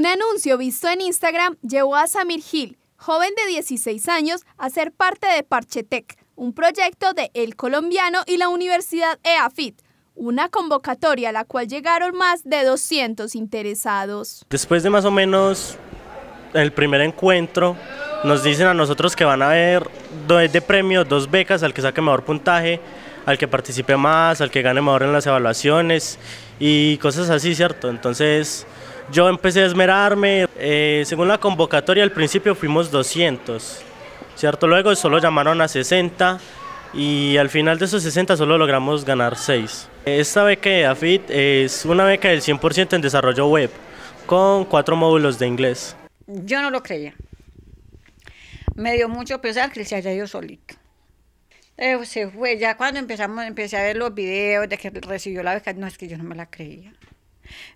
Un anuncio visto en Instagram llevó a Samir Gil, joven de 16 años, a ser parte de Parchetec, un proyecto de El Colombiano y la Universidad EAFIT, una convocatoria a la cual llegaron más de 200 interesados. Después de más o menos el primer encuentro, nos dicen a nosotros que van a haber de premio dos becas al que saque mejor puntaje al que participe más, al que gane mejor en las evaluaciones y cosas así, ¿cierto? Entonces yo empecé a esmerarme. Eh, según la convocatoria, al principio fuimos 200, ¿cierto? Luego solo llamaron a 60 y al final de esos 60 solo logramos ganar 6. Esta beca de AFIT es una beca del 100% en desarrollo web, con cuatro módulos de inglés. Yo no lo creía. Me dio mucho pesar que se haya ido solito. Eh, pues se fue. Ya cuando empezamos, empecé a ver los videos de que recibió la beca, no es que yo no me la creía.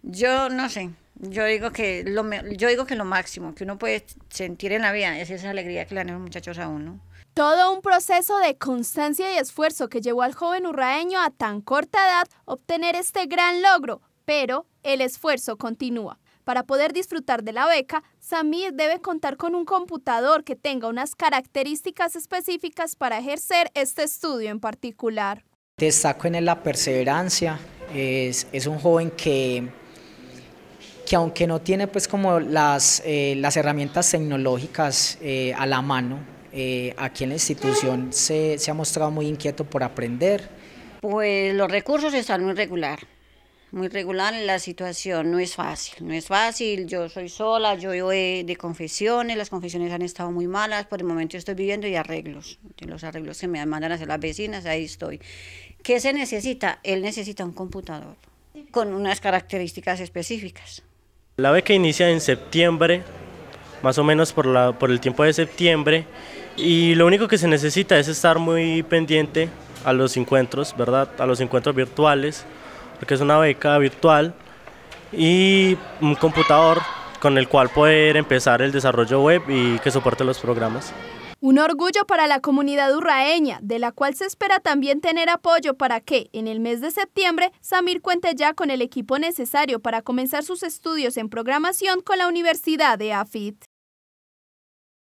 Yo no sé, yo digo que lo, yo digo que lo máximo que uno puede sentir en la vida es esa alegría que le dan los muchachos a uno. Todo un proceso de constancia y esfuerzo que llevó al joven urraeño a tan corta edad obtener este gran logro, pero el esfuerzo continúa. Para poder disfrutar de la beca, Samir debe contar con un computador que tenga unas características específicas para ejercer este estudio en particular. Destaco en él la perseverancia, es, un joven que, que aunque no tiene pues como las, eh, herramientas tecnológicas eh, a la mano, eh, aquí en la institución se, ha mostrado muy inquieto por aprender. Pues los recursos están muy regular muy regular la situación. No es fácil, no es fácil. Yo soy sola, yo yo de, confesiones, las confesiones han estado muy malas. Por el momento estoy viviendo y arreglos. Los arreglos que me mandan hacer las vecinas, ahí estoy. ¿Qué se necesita? Él necesita un computador con unas características específicas. La beca inicia en septiembre, más o menos por, la, por el tiempo de septiembre, y lo único que se necesita es estar muy pendiente a los encuentros, ¿verdad? A los encuentros virtuales, porque es una beca virtual y un computador con el cual poder empezar el desarrollo web y que soporte los programas. Un orgullo para la comunidad urraeña, de la cual se espera también tener apoyo para que, en el mes de septiembre, Samir cuente ya con el equipo necesario para comenzar sus estudios en programación con la Universidad de AFIT.